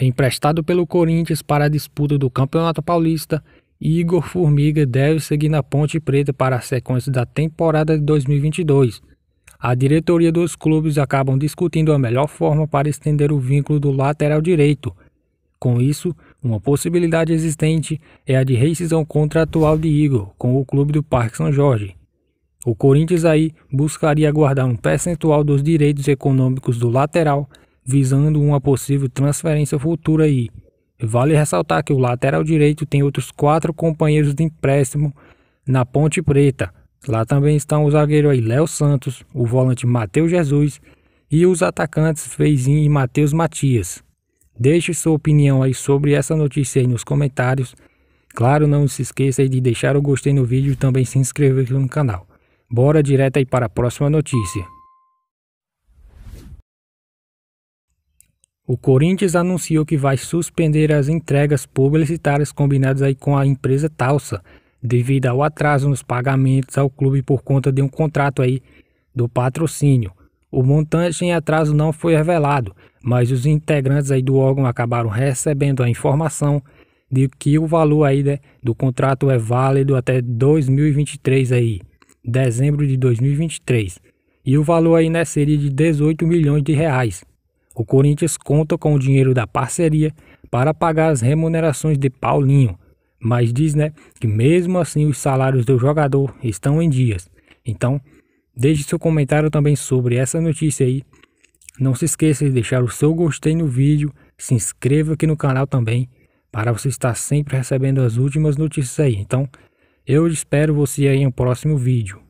Emprestado pelo Corinthians para a disputa do Campeonato Paulista, Igor Formiga deve seguir na Ponte Preta para a sequência da temporada de 2022. A diretoria dos clubes acabam discutindo a melhor forma para estender o vínculo do lateral direito. Com isso, uma possibilidade existente é a de rescisão contratual de Igor com o clube do Parque São Jorge. O Corinthians aí buscaria guardar um percentual dos direitos econômicos do lateral visando uma possível transferência futura aí. Vale ressaltar que o lateral direito tem outros quatro companheiros de empréstimo na Ponte Preta. Lá também estão o zagueiro Léo Santos, o volante Matheus Jesus e os atacantes Feizinho e Matheus Matias. Deixe sua opinião aí sobre essa notícia aí nos comentários. Claro, não se esqueça aí de deixar o gostei no vídeo e também se inscrever no canal. Bora direto aí para a próxima notícia. O Corinthians anunciou que vai suspender as entregas publicitárias combinadas aí com a empresa Talsa, devido ao atraso nos pagamentos ao clube por conta de um contrato aí do patrocínio. O montante em atraso não foi revelado, mas os integrantes aí do órgão acabaram recebendo a informação de que o valor aí né, do contrato é válido até 2023 aí, dezembro de 2023. E o valor aí né, seria de 18 milhões de reais o Corinthians conta com o dinheiro da parceria para pagar as remunerações de Paulinho, mas diz né, que mesmo assim os salários do jogador estão em dias. Então, deixe seu comentário também sobre essa notícia aí. Não se esqueça de deixar o seu gostei no vídeo, se inscreva aqui no canal também, para você estar sempre recebendo as últimas notícias aí. Então, eu espero você aí no próximo vídeo.